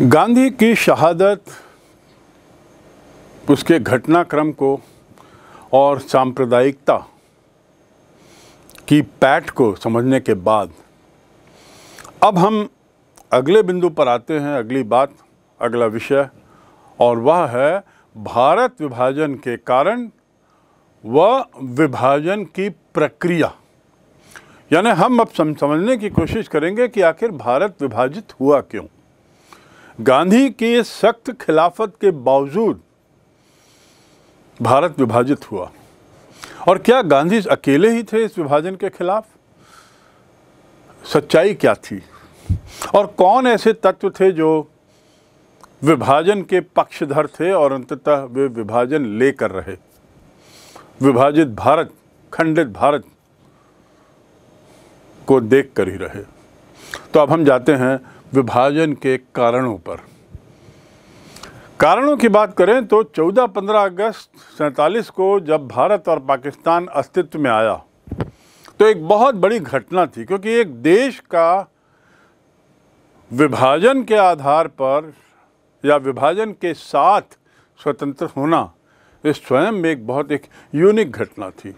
गांधी की शहादत उसके घटनाक्रम को और सांप्रदायिकता की पैट को समझने के बाद अब हम अगले बिंदु पर आते हैं अगली बात अगला विषय और वह है भारत विभाजन के कारण व विभाजन की प्रक्रिया यानी हम अब समझने की कोशिश करेंगे कि आखिर भारत विभाजित हुआ क्यों गांधी के सख्त खिलाफत के बावजूद भारत विभाजित हुआ और क्या गांधी अकेले ही थे इस विभाजन के खिलाफ सच्चाई क्या थी और कौन ऐसे तत्व थे जो विभाजन के पक्षधर थे और अंततः वे विभाजन लेकर रहे विभाजित भारत खंडित भारत को देख कर ही रहे तो अब हम जाते हैं विभाजन के कारणों पर कारणों की बात करें तो 14-15 अगस्त सैंतालीस को जब भारत और पाकिस्तान अस्तित्व में आया तो एक बहुत बड़ी घटना थी क्योंकि एक देश का विभाजन के आधार पर या विभाजन के साथ स्वतंत्र होना इस स्वयं में एक बहुत एक यूनिक घटना थी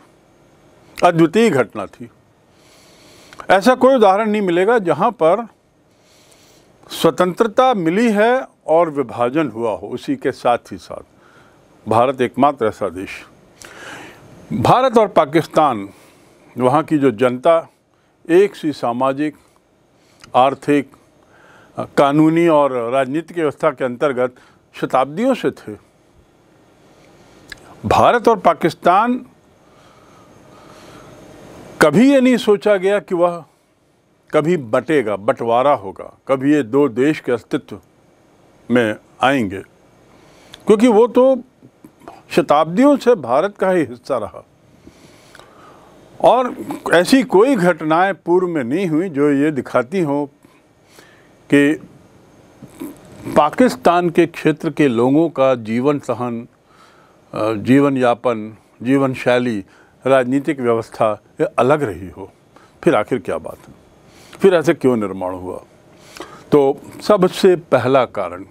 अद्वितीय घटना थी ऐसा कोई उदाहरण नहीं मिलेगा जहाँ पर स्वतंत्रता मिली है और विभाजन हुआ हो उसी के साथ ही साथ भारत एकमात्र ऐसा देश भारत और पाकिस्तान वहाँ की जो जनता एक सी सामाजिक आर्थिक कानूनी और राजनीतिक व्यवस्था के अंतर्गत शताब्दियों से थे भारत और पाकिस्तान कभी ये नहीं सोचा गया कि वह कभी बटेगा बंटवारा होगा कभी ये दो देश के अस्तित्व में आएंगे क्योंकि वो तो शताब्दियों से भारत का ही हिस्सा रहा और ऐसी कोई घटनाएं पूर्व में नहीं हुई जो ये दिखाती हो कि पाकिस्तान के क्षेत्र के लोगों का जीवन सहन जीवन यापन जीवन शैली राजनीतिक व्यवस्था ये अलग रही हो फिर आखिर क्या बात है फिर ऐसे क्यों निर्माण हुआ तो सबसे पहला कारण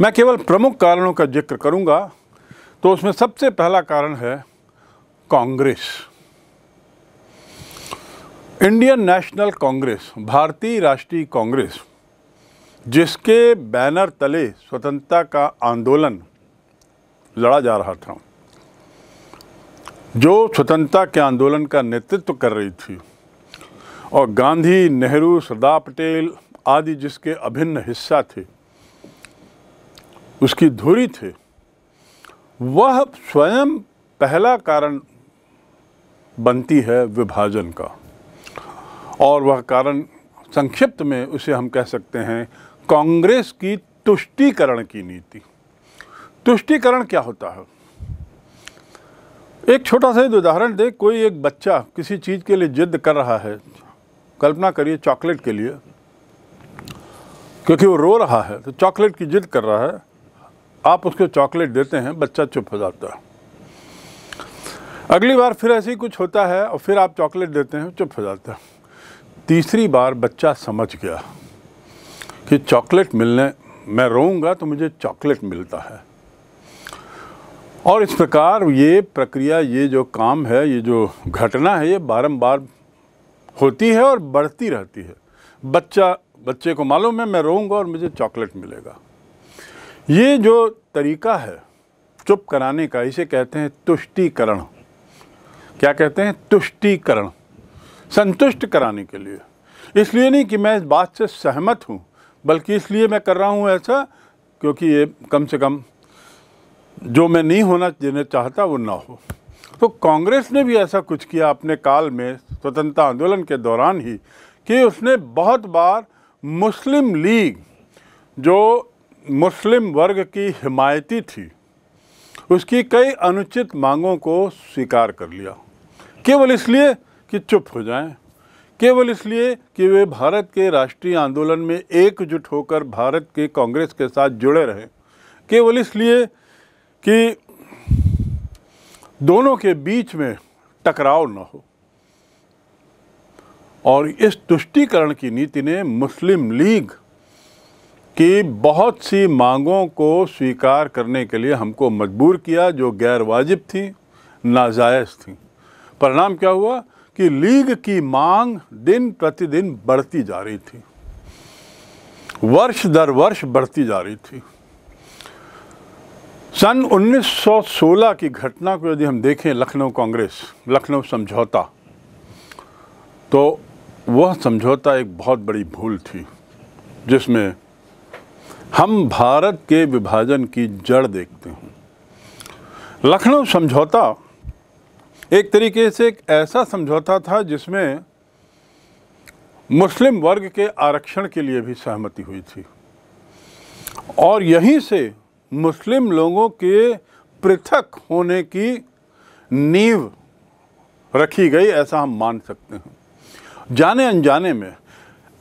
मैं केवल प्रमुख कारणों का जिक्र करूंगा तो उसमें सबसे पहला कारण है कांग्रेस इंडियन नेशनल कांग्रेस भारतीय राष्ट्रीय कांग्रेस जिसके बैनर तले स्वतंत्रता का आंदोलन लड़ा जा रहा था जो स्वतंत्रता के आंदोलन का नेतृत्व कर रही थी और गांधी नेहरू सरदार पटेल आदि जिसके अभिन्न हिस्सा थे उसकी धुरी थे वह स्वयं पहला कारण बनती है विभाजन का और वह कारण संक्षिप्त में उसे हम कह सकते हैं कांग्रेस की तुष्टीकरण की नीति तुष्टीकरण क्या होता है एक छोटा सा उदाहरण दे कोई एक बच्चा किसी चीज़ के लिए जिद कर रहा है कल्पना करिए चॉकलेट के लिए क्योंकि वो रो रहा है तो चॉकलेट की जिद कर रहा है आप उसको चॉकलेट देते हैं बच्चा चुप हो जाता है अगली बार फिर ऐसे ही कुछ होता है और फिर आप चॉकलेट देते हैं चुप हो जाता है तीसरी बार बच्चा समझ गया कि चॉकलेट मिलने मैं रोऊंगा तो मुझे चॉकलेट मिलता है और इस प्रकार ये प्रक्रिया ये जो काम है ये जो घटना है ये बारंबार होती है और बढ़ती रहती है बच्चा बच्चे को मालूम है मैं रोऊंगा और मुझे चॉकलेट मिलेगा ये जो तरीका है चुप कराने का इसे कहते हैं तुष्टिकरण क्या कहते हैं तुष्टिकरण संतुष्ट कराने के लिए इसलिए नहीं कि मैं इस बात से सहमत हूँ बल्कि इसलिए मैं कर रहा हूँ ऐसा क्योंकि ये कम से कम जो मैं नहीं होना जिन्हें चाहता वो ना हो तो कांग्रेस ने भी ऐसा कुछ किया अपने काल में स्वतंत्रता आंदोलन के दौरान ही कि उसने बहुत बार मुस्लिम लीग जो मुस्लिम वर्ग की हिमायती थी उसकी कई अनुचित मांगों को स्वीकार कर लिया केवल इसलिए कि चुप हो जाएं, केवल इसलिए कि वे भारत के राष्ट्रीय आंदोलन में एकजुट होकर भारत के कांग्रेस के साथ जुड़े रहें केवल इसलिए कि दोनों के बीच में टकराव न हो और इस तुष्टिकरण की नीति ने मुस्लिम लीग की बहुत सी मांगों को स्वीकार करने के लिए हमको मजबूर किया जो गैर वाजिब थी नाजायज़ थी परिणाम क्या हुआ कि लीग की मांग दिन प्रतिदिन बढ़ती जा रही थी वर्ष दर वर्ष बढ़ती जा रही थी सन 1916 की घटना को यदि हम देखें लखनऊ कांग्रेस लखनऊ समझौता तो वह समझौता एक बहुत बड़ी भूल थी जिसमें हम भारत के विभाजन की जड़ देखते हैं लखनऊ समझौता एक तरीके से एक ऐसा समझौता था जिसमें मुस्लिम वर्ग के आरक्षण के लिए भी सहमति हुई थी और यहीं से मुस्लिम लोगों के पृथक होने की नींव रखी गई ऐसा हम मान सकते हैं जाने अनजाने में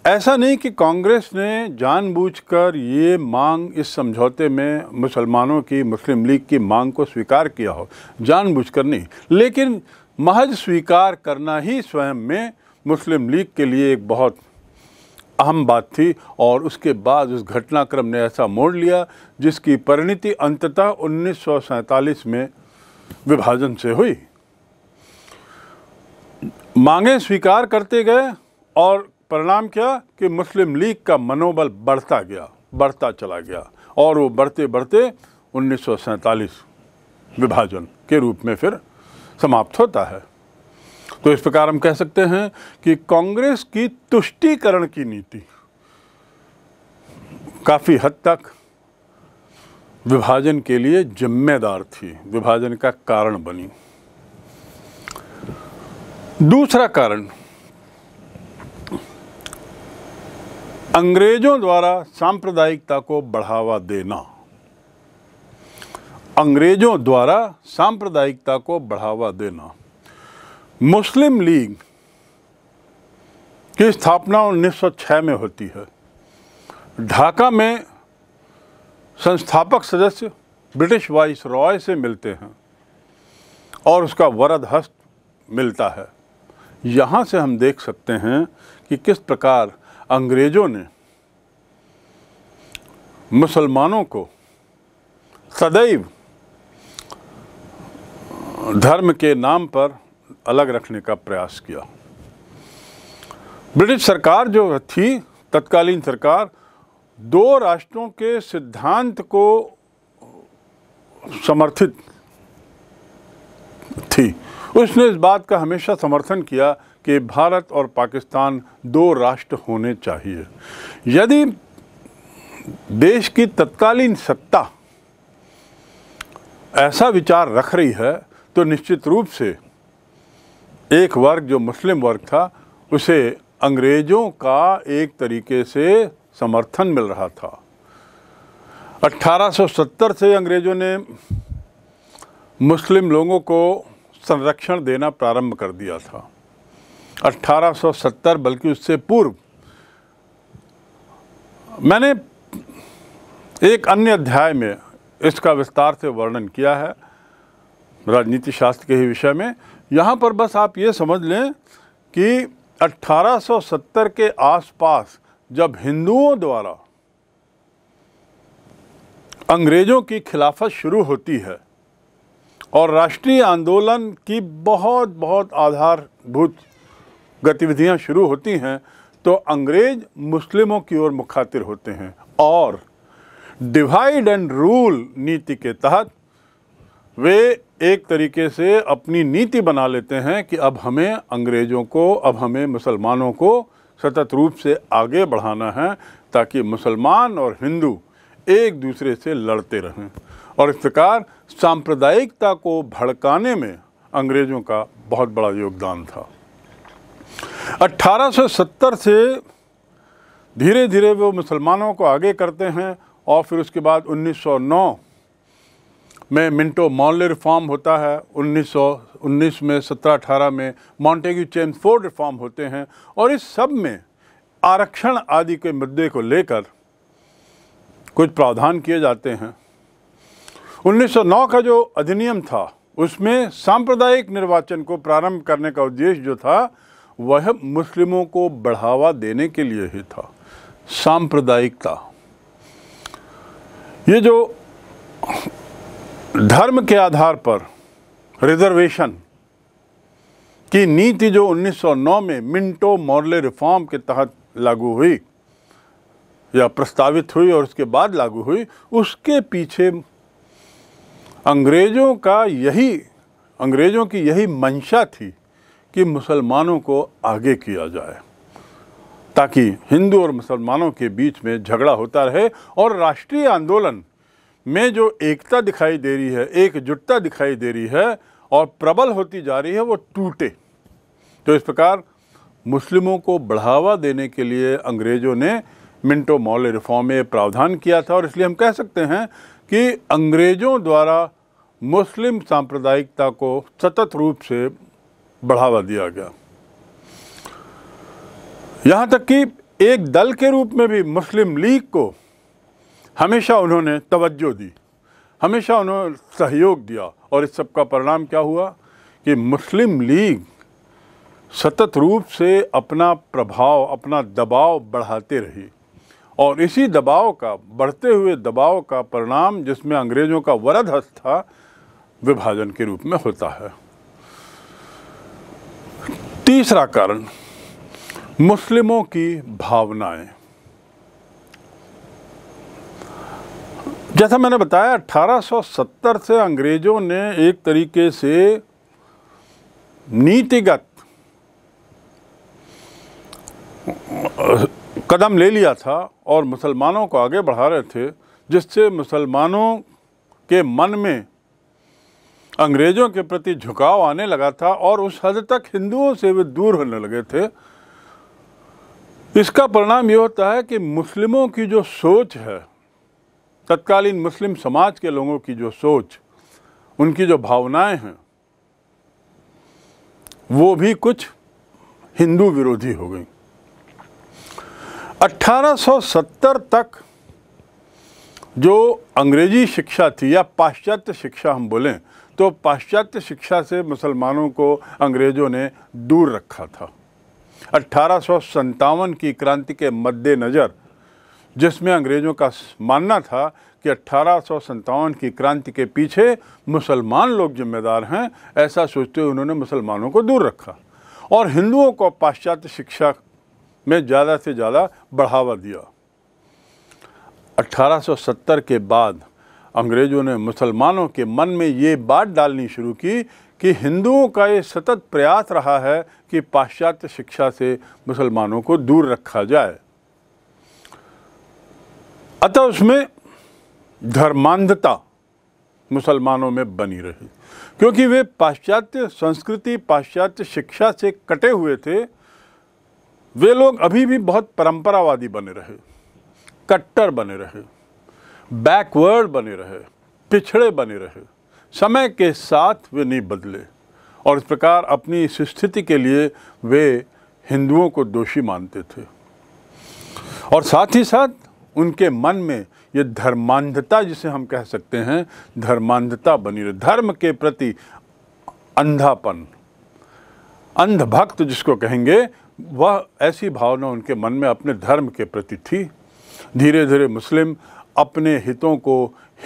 ऐसा नहीं कि कांग्रेस ने जानबूझकर ये मांग इस समझौते में मुसलमानों की मुस्लिम लीग की मांग को स्वीकार किया हो जानबूझकर नहीं लेकिन महज स्वीकार करना ही स्वयं में मुस्लिम लीग के लिए एक बहुत अहम बात थी और उसके बाद उस घटनाक्रम ने ऐसा मोड़ लिया जिसकी परिणति अंततः उन्नीस में विभाजन से हुई मांगे स्वीकार करते गए और परिणाम क्या कि मुस्लिम लीग का मनोबल बढ़ता गया बढ़ता चला गया और वो बढ़ते बढ़ते उन्नीस विभाजन के रूप में फिर समाप्त होता है तो इस प्रकार हम कह सकते हैं कि कांग्रेस की तुष्टीकरण की नीति काफ़ी हद तक विभाजन के लिए जिम्मेदार थी विभाजन का कारण बनी दूसरा कारण अंग्रेजों द्वारा सांप्रदायिकता को बढ़ावा देना अंग्रेजों द्वारा सांप्रदायिकता को बढ़ावा देना मुस्लिम लीग की स्थापना 1906 में होती है ढाका में संस्थापक सदस्य ब्रिटिश वाइस रॉय से मिलते हैं और उसका वरद हस्त मिलता है यहाँ से हम देख सकते हैं कि किस प्रकार अंग्रेज़ों ने मुसलमानों को सदैव धर्म के नाम पर अलग रखने का प्रयास किया ब्रिटिश सरकार जो थी तत्कालीन सरकार दो राष्ट्रों के सिद्धांत को समर्थित थी उसने इस बात का हमेशा समर्थन किया कि भारत और पाकिस्तान दो राष्ट्र होने चाहिए यदि देश की तत्कालीन सत्ता ऐसा विचार रख रही है तो निश्चित रूप से एक वर्ग जो मुस्लिम वर्ग था उसे अंग्रेज़ों का एक तरीके से समर्थन मिल रहा था 1870 से अंग्रेज़ों ने मुस्लिम लोगों को संरक्षण देना प्रारंभ कर दिया था 1870 बल्कि उससे पूर्व मैंने एक अन्य अध्याय में इसका विस्तार से वर्णन किया है राजनीति शास्त्र के ही विषय में यहाँ पर बस आप ये समझ लें कि 1870 के आसपास जब हिंदुओं द्वारा अंग्रेज़ों की खिलाफत शुरू होती है और राष्ट्रीय आंदोलन की बहुत बहुत आधारभूत गतिविधियां शुरू होती हैं तो अंग्रेज मुस्लिमों की ओर मुखातिर होते हैं और डिवाइड एंड रूल नीति के तहत वे एक तरीके से अपनी नीति बना लेते हैं कि अब हमें अंग्रेज़ों को अब हमें मुसलमानों को सतत रूप से आगे बढ़ाना है ताकि मुसलमान और हिंदू एक दूसरे से लड़ते रहें और इस प्रकार सांप्रदायिकता को भड़काने में अंग्रेज़ों का बहुत बड़ा योगदान था 1870 से धीरे धीरे वो मुसलमानों को आगे करते हैं और फिर उसके बाद 1909 में मिंटो मॉनले रिफॉर्म होता है 1919 में 17-18 में मॉन्टेग्यू फोर्ड रिफॉर्म होते हैं और इस सब में आरक्षण आदि के मुद्दे को लेकर कुछ प्रावधान किए जाते हैं 1909 का जो अधिनियम था उसमें सांप्रदायिक निर्वाचन को प्रारंभ करने का उद्देश्य जो था वह मुस्लिमों को बढ़ावा देने के लिए ही था सांप्रदायिकता ये जो धर्म के आधार पर रिजर्वेशन की नीति जो 1909 में मिंटो मॉर्ले रिफॉर्म के तहत लागू हुई या प्रस्तावित हुई और उसके बाद लागू हुई उसके पीछे अंग्रेज़ों का यही अंग्रेज़ों की यही मंशा थी कि मुसलमानों को आगे किया जाए ताकि हिंदू और मुसलमानों के बीच में झगड़ा होता रहे और राष्ट्रीय आंदोलन में जो एकता दिखाई दे रही है एकजुटता दिखाई दे रही है और प्रबल होती जा रही है वो टूटे तो इस प्रकार मुस्लिमों को बढ़ावा देने के लिए अंग्रेज़ों ने मिंटो मौल रिफॉर्म में प्रावधान किया था और इसलिए हम कह सकते हैं कि अंग्रेज़ों द्वारा मुस्लिम सांप्रदायिकता को सतत रूप से बढ़ावा दिया गया यहाँ तक कि एक दल के रूप में भी मुस्लिम लीग को हमेशा उन्होंने तवज्जो दी हमेशा उन्होंने सहयोग दिया और इस सब का परिणाम क्या हुआ कि मुस्लिम लीग सतत रूप से अपना प्रभाव अपना दबाव बढ़ाते रही और इसी दबाव का बढ़ते हुए दबाव का परिणाम जिसमें अंग्रेज़ों का वरद हस्त था विभाजन के रूप में होता है तीसरा कारण मुस्लिमों की भावनाएं जैसा मैंने बताया 1870 से अंग्रेज़ों ने एक तरीके से नीतिगत कदम ले लिया था और मुसलमानों को आगे बढ़ा रहे थे जिससे मुसलमानों के मन में अंग्रेज़ों के प्रति झुकाव आने लगा था और उस हद तक हिंदुओं से वे दूर होने लगे थे इसका परिणाम ये होता है कि मुस्लिमों की जो सोच है तत्कालीन मुस्लिम समाज के लोगों की जो सोच उनकी जो भावनाएं हैं वो भी कुछ हिंदू विरोधी हो गई 1870 तक जो अंग्रेजी शिक्षा थी या पाश्चात्य शिक्षा हम बोलें तो पाश्चात्य शिक्षा से मुसलमानों को अंग्रेज़ों ने दूर रखा था अट्ठारह की क्रांति के मद्देनज़र जिसमें अंग्रेज़ों का मानना था कि अट्ठारह की क्रांति के पीछे मुसलमान लोग जिम्मेदार हैं ऐसा सोचते हुए उन्होंने मुसलमानों को दूर रखा और हिंदुओं को पाश्चात्य शिक्षा में ज़्यादा से ज़्यादा बढ़ावा दिया 1870 के बाद अंग्रेज़ों ने मुसलमानों के मन में ये बात डालनी शुरू की कि हिंदुओं का ये सतत प्रयास रहा है कि पाश्चात्य शिक्षा से मुसलमानों को दूर रखा जाए अतः उसमें धर्मांधता मुसलमानों में बनी रही क्योंकि वे पाश्चात्य संस्कृति पाश्चात्य शिक्षा से कटे हुए थे वे लोग अभी भी बहुत परंपरावादी बने रहे कट्टर बने रहे बैकवर्ड बने रहे पिछड़े बने रहे समय के साथ वे नहीं बदले और इस प्रकार अपनी इस स्थिति के लिए वे हिंदुओं को दोषी मानते थे और साथ ही साथ उनके मन में ये धर्मांधता जिसे हम कह सकते हैं धर्मांधता बनी रहे धर्म के प्रति अंधापन अंधभक्त जिसको कहेंगे वह ऐसी भावना उनके मन में अपने धर्म के प्रति थी धीरे धीरे मुस्लिम अपने हितों को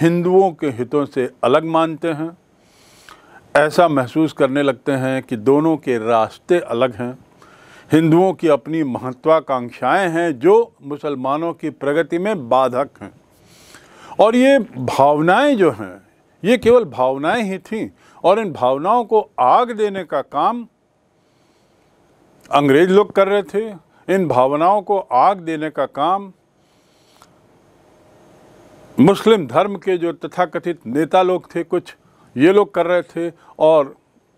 हिंदुओं के हितों से अलग मानते हैं ऐसा महसूस करने लगते हैं कि दोनों के रास्ते अलग हैं हिंदुओं की अपनी महत्वाकांक्षाएं हैं जो मुसलमानों की प्रगति में बाधक हैं और ये भावनाएं जो हैं ये केवल भावनाएं ही थीं और इन भावनाओं को आग देने का काम अंग्रेज लोग कर रहे थे इन भावनाओं को आग देने का काम मुस्लिम धर्म के जो तथाकथित नेता लोग थे कुछ ये लोग कर रहे थे और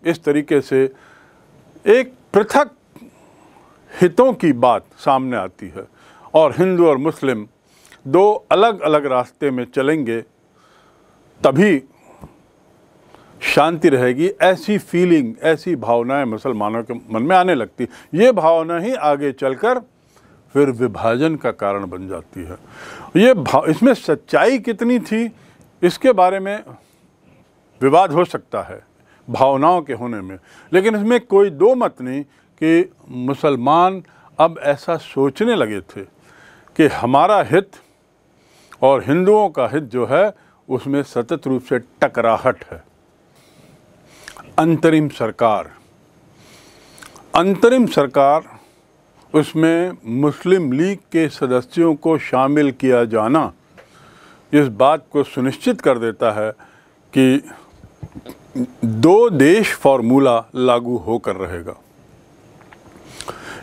इस तरीके से एक पृथक हितों की बात सामने आती है और हिंदू और मुस्लिम दो अलग अलग रास्ते में चलेंगे तभी शांति रहेगी ऐसी फीलिंग ऐसी भावनाएं मुसलमानों के मन में आने लगती ये भावना ही आगे चलकर फिर विभाजन का कारण बन जाती है ये भाव इसमें सच्चाई कितनी थी इसके बारे में विवाद हो सकता है भावनाओं के होने में लेकिन इसमें कोई दो मत नहीं कि मुसलमान अब ऐसा सोचने लगे थे कि हमारा हित और हिंदुओं का हित जो है उसमें सतत रूप से टकराहट है अंतरिम सरकार अंतरिम सरकार उसमें मुस्लिम लीग के सदस्यों को शामिल किया जाना इस बात को सुनिश्चित कर देता है कि दो देश फार्मूला लागू होकर रहेगा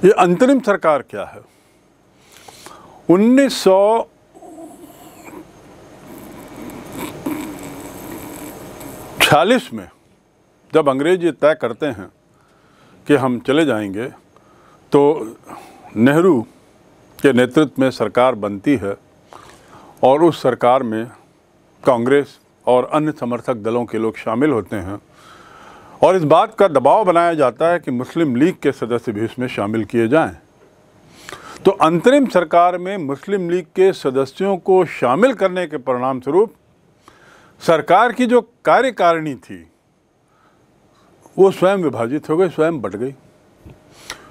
ये अंतरिम सरकार क्या है उन्नीस सौ छियालीस में जब अंग्रेज ये तय करते हैं कि हम चले जाएंगे तो नेहरू के नेतृत्व में सरकार बनती है और उस सरकार में कांग्रेस और अन्य समर्थक दलों के लोग शामिल होते हैं और इस बात का दबाव बनाया जाता है कि मुस्लिम लीग के सदस्य भी इसमें शामिल किए जाएं तो अंतरिम सरकार में मुस्लिम लीग के सदस्यों को शामिल करने के परिणाम स्वरूप सरकार की जो कार्यकारिणी थी वो स्वयं विभाजित हो गई स्वयं बट गई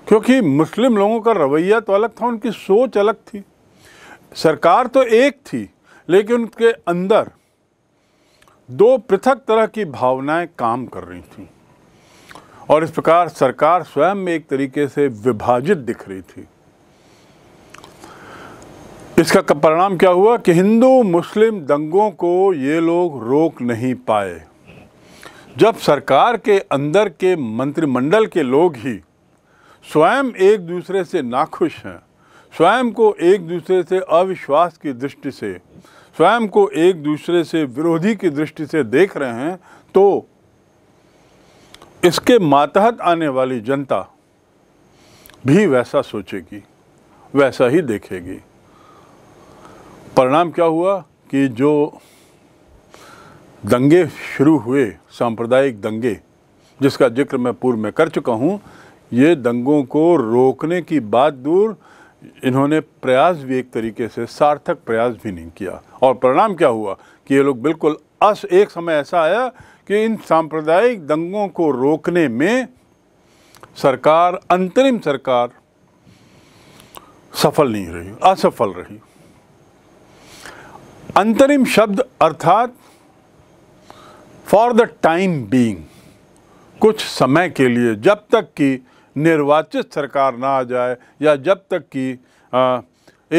क्योंकि मुस्लिम लोगों का रवैया तो अलग था उनकी सोच अलग थी सरकार तो एक थी लेकिन उनके अंदर दो पृथक तरह की भावनाएं काम कर रही थीं और इस प्रकार सरकार स्वयं में एक तरीके से विभाजित दिख रही थी इसका परिणाम क्या हुआ कि हिंदू मुस्लिम दंगों को ये लोग रोक नहीं पाए जब सरकार के अंदर के मंत्रिमंडल के लोग ही स्वयं एक दूसरे से नाखुश हैं स्वयं को एक दूसरे से अविश्वास की दृष्टि से स्वयं को एक दूसरे से विरोधी की दृष्टि से देख रहे हैं तो इसके मातहत आने वाली जनता भी वैसा सोचेगी वैसा ही देखेगी परिणाम क्या हुआ कि जो दंगे शुरू हुए सांप्रदायिक दंगे जिसका जिक्र मैं पूर्व में कर चुका हूँ ये दंगों को रोकने की बात दूर इन्होंने प्रयास भी एक तरीके से सार्थक प्रयास भी नहीं किया और परिणाम क्या हुआ कि ये लोग बिल्कुल अस एक समय ऐसा आया कि इन सांप्रदायिक दंगों को रोकने में सरकार अंतरिम सरकार सफल नहीं रही असफल रही अंतरिम शब्द अर्थात फॉर द टाइम बीइंग कुछ समय के लिए जब तक कि निर्वाचित सरकार ना आ जाए या जब तक कि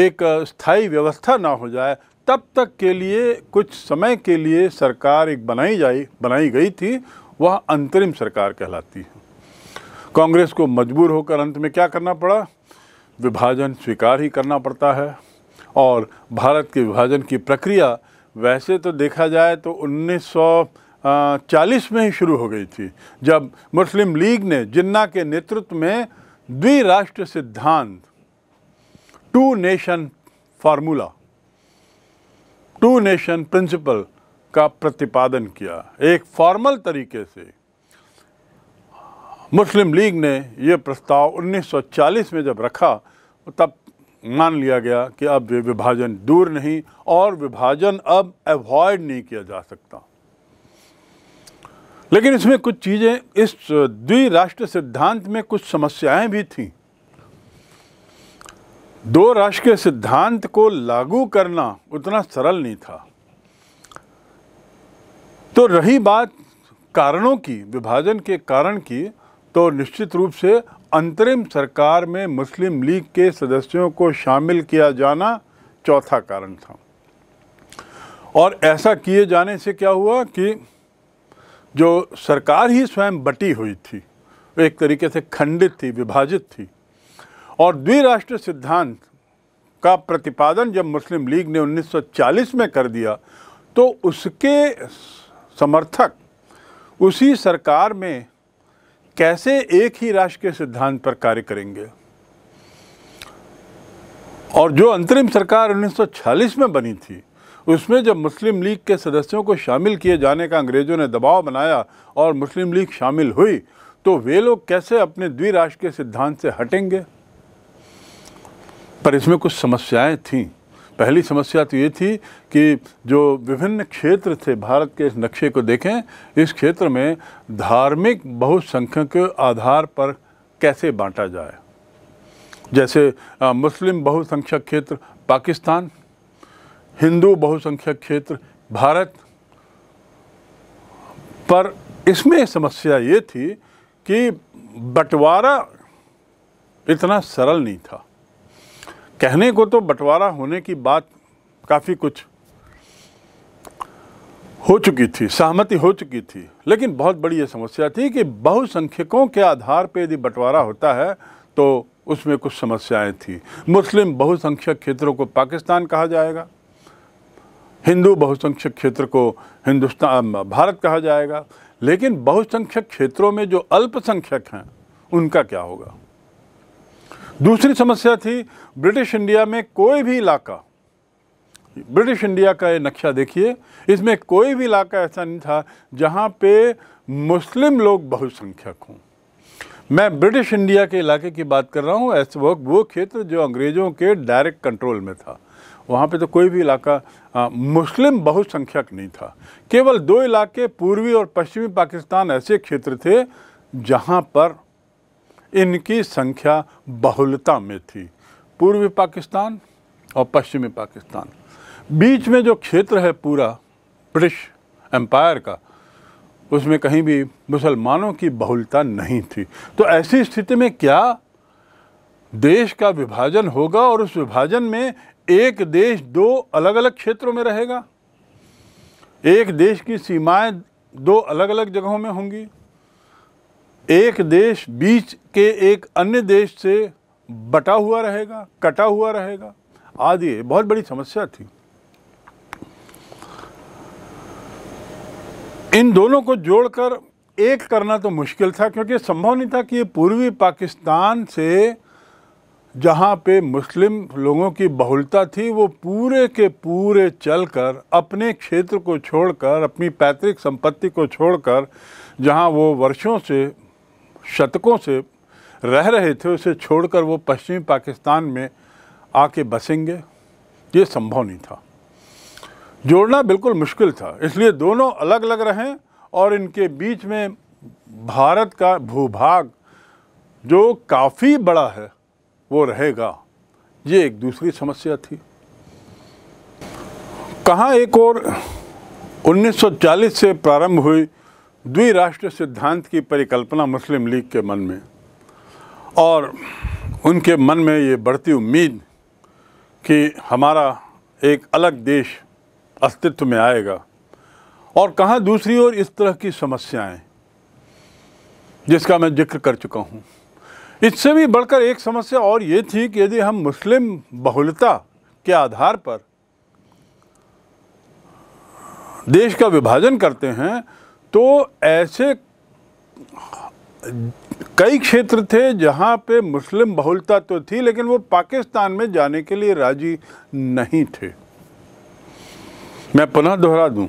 एक स्थायी व्यवस्था ना हो जाए तब तक के लिए कुछ समय के लिए सरकार एक बनाई जाई बनाई गई थी वह अंतरिम सरकार कहलाती है कांग्रेस को मजबूर होकर अंत में क्या करना पड़ा विभाजन स्वीकार ही करना पड़ता है और भारत के विभाजन की प्रक्रिया वैसे तो देखा जाए तो 1940 में ही शुरू हो गई थी जब मुस्लिम लीग ने जिन्ना के नेतृत्व में द्विराष्ट्र सिद्धांत two nation formula two nation principle का प्रतिपादन किया एक फॉर्मल तरीके से मुस्लिम लीग ने यह प्रस्ताव 1940 में जब रखा तब मान लिया गया कि अब विभाजन दूर नहीं और विभाजन अब अवॉइड नहीं किया जा सकता लेकिन इसमें कुछ चीज़ें इस द्विराष्ट्र सिद्धांत में कुछ समस्याएं भी थीं दो राष्ट्र के सिद्धांत को लागू करना उतना सरल नहीं था तो रही बात कारणों की विभाजन के कारण की तो निश्चित रूप से अंतरिम सरकार में मुस्लिम लीग के सदस्यों को शामिल किया जाना चौथा कारण था और ऐसा किए जाने से क्या हुआ कि जो सरकार ही स्वयं बटी हुई थी एक तरीके से खंडित थी विभाजित थी और द्विराष्ट्र सिद्धांत का प्रतिपादन जब मुस्लिम लीग ने 1940 में कर दिया तो उसके समर्थक उसी सरकार में कैसे एक ही राष्ट्र के सिद्धांत पर कार्य करेंगे और जो अंतरिम सरकार 1940 में बनी थी उसमें जब मुस्लिम लीग के सदस्यों को शामिल किए जाने का अंग्रेज़ों ने दबाव बनाया और मुस्लिम लीग शामिल हुई तो वे लोग कैसे अपने द्विराष्ट्र के सिद्धांत से हटेंगे पर इसमें कुछ समस्याएं थीं पहली समस्या तो ये थी कि जो विभिन्न क्षेत्र थे भारत के इस नक्शे को देखें इस क्षेत्र में धार्मिक बहुसंख्यक आधार पर कैसे बांटा जाए जैसे आ, मुस्लिम बहुसंख्यक क्षेत्र पाकिस्तान हिंदू बहुसंख्यक क्षेत्र भारत पर इसमें समस्या ये थी कि बंटवारा इतना सरल नहीं था कहने को तो बंटवारा होने की बात काफ़ी कुछ हो चुकी थी सहमति हो चुकी थी लेकिन बहुत बड़ी ये समस्या थी कि बहुसंख्यकों के आधार पर यदि बंटवारा होता है तो उसमें कुछ समस्याएं थी मुस्लिम बहुसंख्यक क्षेत्रों को पाकिस्तान कहा जाएगा हिंदू बहुसंख्यक क्षेत्र को हिंदुस्तान भारत कहा जाएगा लेकिन बहुसंख्यक क्षेत्रों में जो अल्पसंख्यक हैं उनका क्या होगा दूसरी समस्या थी ब्रिटिश इंडिया में कोई भी इलाका ब्रिटिश इंडिया का ये नक्शा देखिए इसमें कोई भी इलाका ऐसा नहीं था जहाँ पे मुस्लिम लोग बहुसंख्यक हों मैं ब्रिटिश इंडिया के इलाके की बात कर रहा हूँ ऐसे वक्त वो क्षेत्र जो अंग्रेज़ों के डायरेक्ट कंट्रोल में था वहाँ पे तो कोई भी इलाका मुस्लिम बहुसंख्यक नहीं था केवल दो इलाके पूर्वी और पश्चिमी पाकिस्तान ऐसे क्षेत्र थे जहाँ पर इनकी संख्या बहुलता में थी पूर्वी पाकिस्तान और पश्चिमी पाकिस्तान बीच में जो क्षेत्र है पूरा ब्रिटिश एम्पायर का उसमें कहीं भी मुसलमानों की बहुलता नहीं थी तो ऐसी स्थिति में क्या देश का विभाजन होगा और उस विभाजन में एक देश दो अलग अलग क्षेत्रों में रहेगा एक देश की सीमाएं दो अलग अलग जगहों में होंगी एक देश बीच के एक अन्य देश से बटा हुआ रहेगा कटा हुआ रहेगा आदि बहुत बड़ी समस्या थी इन दोनों को जोड़कर एक करना तो मुश्किल था क्योंकि संभव नहीं था कि ये पूर्वी पाकिस्तान से जहाँ पे मुस्लिम लोगों की बहुलता थी वो पूरे के पूरे चलकर अपने क्षेत्र को छोड़कर अपनी पैतृक संपत्ति को छोड़कर जहाँ वो वर्षों से शतकों से रह रहे थे उसे छोड़कर वो पश्चिमी पाकिस्तान में आके बसेंगे ये संभव नहीं था जोड़ना बिल्कुल मुश्किल था इसलिए दोनों अलग अलग रहें और इनके बीच में भारत का भूभाग जो काफ़ी बड़ा है वो रहेगा ये एक दूसरी समस्या थी कहाँ एक और 1940 से प्रारंभ हुई द्विराष्ट्र सिद्धांत की परिकल्पना मुस्लिम लीग के मन में और उनके मन में ये बढ़ती उम्मीद कि हमारा एक अलग देश अस्तित्व में आएगा और कहाँ दूसरी ओर इस तरह की समस्याएं जिसका मैं जिक्र कर चुका हूँ इससे भी बढ़कर एक समस्या और ये थी कि यदि हम मुस्लिम बहुलता के आधार पर देश का विभाजन करते हैं तो ऐसे कई क्षेत्र थे जहाँ पे मुस्लिम बहुलता तो थी लेकिन वो पाकिस्तान में जाने के लिए राजी नहीं थे मैं पुनः दोहरा दूं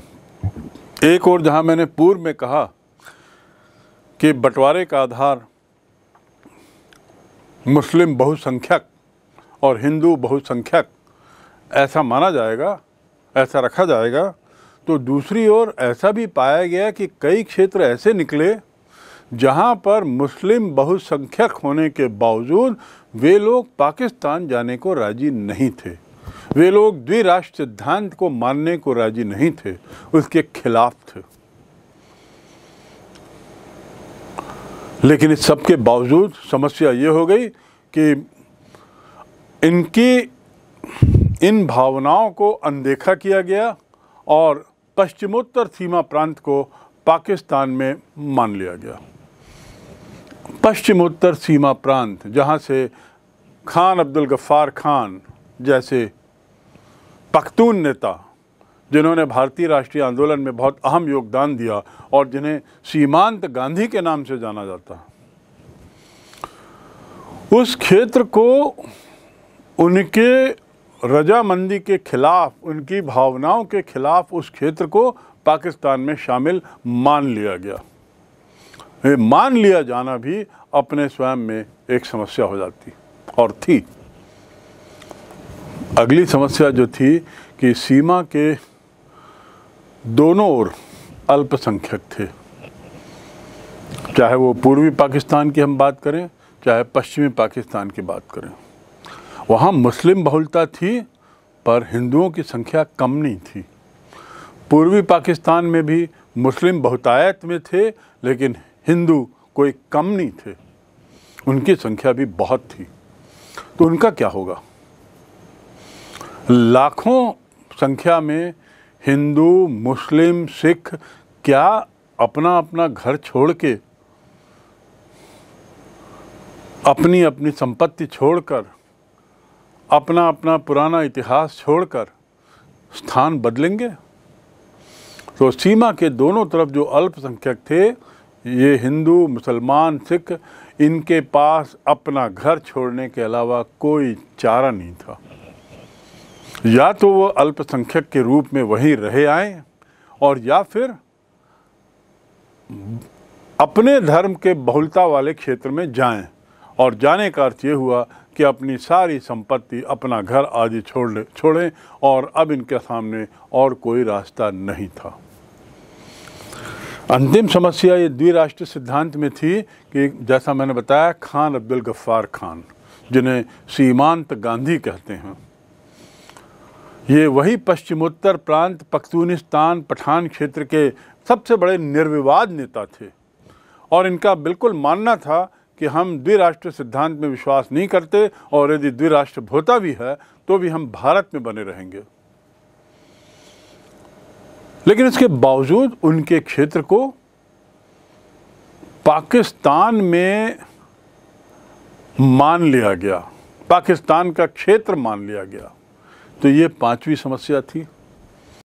एक और जहाँ मैंने पूर्व में कहा कि बंटवारे का आधार मुस्लिम बहुसंख्यक और हिंदू बहुसंख्यक ऐसा माना जाएगा ऐसा रखा जाएगा तो दूसरी ओर ऐसा भी पाया गया कि कई क्षेत्र ऐसे निकले जहां पर मुस्लिम बहुसंख्यक होने के बावजूद वे लोग पाकिस्तान जाने को राजी नहीं थे वे लोग द्विराष्ट्र सिद्धांत को मानने को राजी नहीं थे उसके खिलाफ थे लेकिन इस सबके बावजूद समस्या ये हो गई कि इनकी इन भावनाओं को अनदेखा किया गया और पश्चिमोत्तर सीमा प्रांत को पाकिस्तान में मान लिया गया पश्चिमोत्तर सीमा प्रांत जहाँ से खान अब्दुल गफ्फार खान जैसे पख्तून नेता जिन्होंने भारतीय राष्ट्रीय आंदोलन में बहुत अहम योगदान दिया और जिन्हें सीमांत गांधी के नाम से जाना जाता उस क्षेत्र को उनके रजामंदी के खिलाफ उनकी भावनाओं के खिलाफ उस क्षेत्र को पाकिस्तान में शामिल मान लिया गया मान लिया जाना भी अपने स्वयं में एक समस्या हो जाती और थी अगली समस्या जो थी कि सीमा के दोनों ओर अल्पसंख्यक थे चाहे वो पूर्वी पाकिस्तान की हम बात करें चाहे पश्चिमी पाकिस्तान की बात करें वहाँ मुस्लिम बहुलता थी पर हिंदुओं की संख्या कम नहीं थी पूर्वी पाकिस्तान में भी मुस्लिम बहुतायत में थे लेकिन हिंदू कोई कम नहीं थे उनकी संख्या भी बहुत थी तो उनका क्या होगा लाखों संख्या में हिंदू मुस्लिम सिख क्या अपना अपना घर छोड़ के अपनी अपनी संपत्ति छोड़कर अपना अपना पुराना इतिहास छोड़कर स्थान बदलेंगे तो सीमा के दोनों तरफ जो अल्पसंख्यक थे ये हिंदू मुसलमान सिख इनके पास अपना घर छोड़ने के अलावा कोई चारा नहीं था या तो वो अल्पसंख्यक के रूप में वहीं रहे आए और या फिर अपने धर्म के बहुलता वाले क्षेत्र में जाएं और जाने का अर्थ ये हुआ कि अपनी सारी संपत्ति अपना घर आदि छोड़ छोड़ें और अब इनके सामने और कोई रास्ता नहीं था अंतिम समस्या ये द्विराष्ट्रीय सिद्धांत में थी कि जैसा मैंने बताया खान अब्दुल गफ्फार खान जिन्हें सीमांत गांधी कहते हैं ये वही पश्चिमोत्तर प्रांत पख्तूनिस्तान पठान क्षेत्र के सबसे बड़े निर्विवाद नेता थे और इनका बिल्कुल मानना था कि हम द्विराष्ट्र सिद्धांत में विश्वास नहीं करते और यदि द्विराष्ट्र होता भी है तो भी हम भारत में बने रहेंगे लेकिन इसके बावजूद उनके क्षेत्र को पाकिस्तान में मान लिया गया पाकिस्तान का क्षेत्र मान लिया गया तो ये पांचवी समस्या थी